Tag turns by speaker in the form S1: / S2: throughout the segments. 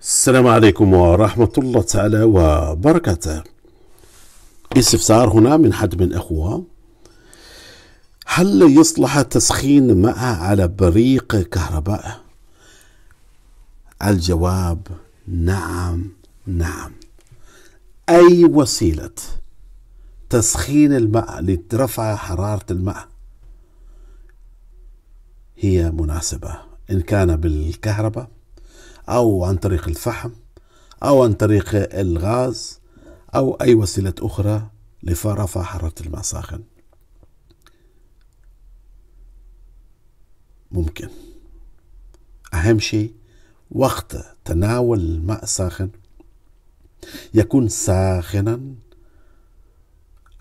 S1: السلام عليكم ورحمة الله تعالى وبركاته استفسار هنا من حد من أخوة هل يصلح تسخين ماء على بريق كهرباء الجواب نعم نعم أي وسيلة تسخين الماء لترفع حرارة الماء هي مناسبة إن كان بالكهرباء أو عن طريق الفحم أو عن طريق الغاز أو أي وسيلة أخرى لرفع حرارة الماء الساخن ممكن أهم شيء وقت تناول الماء الساخن يكون ساخنا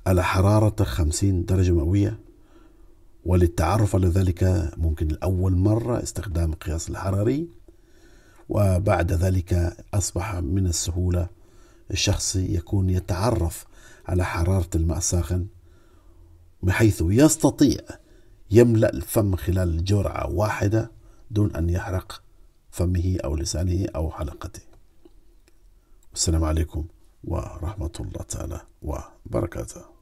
S1: على حرارة 50 درجة مئوية وللتعرف على ذلك ممكن لأول مرة استخدام القياس الحراري وبعد ذلك أصبح من السهولة الشخص يكون يتعرف على حرارة الماء الساخن بحيث يستطيع يملأ الفم خلال جرعة واحدة دون أن يحرق فمه أو لسانه أو حلقته والسلام عليكم ورحمة الله تعالى وبركاته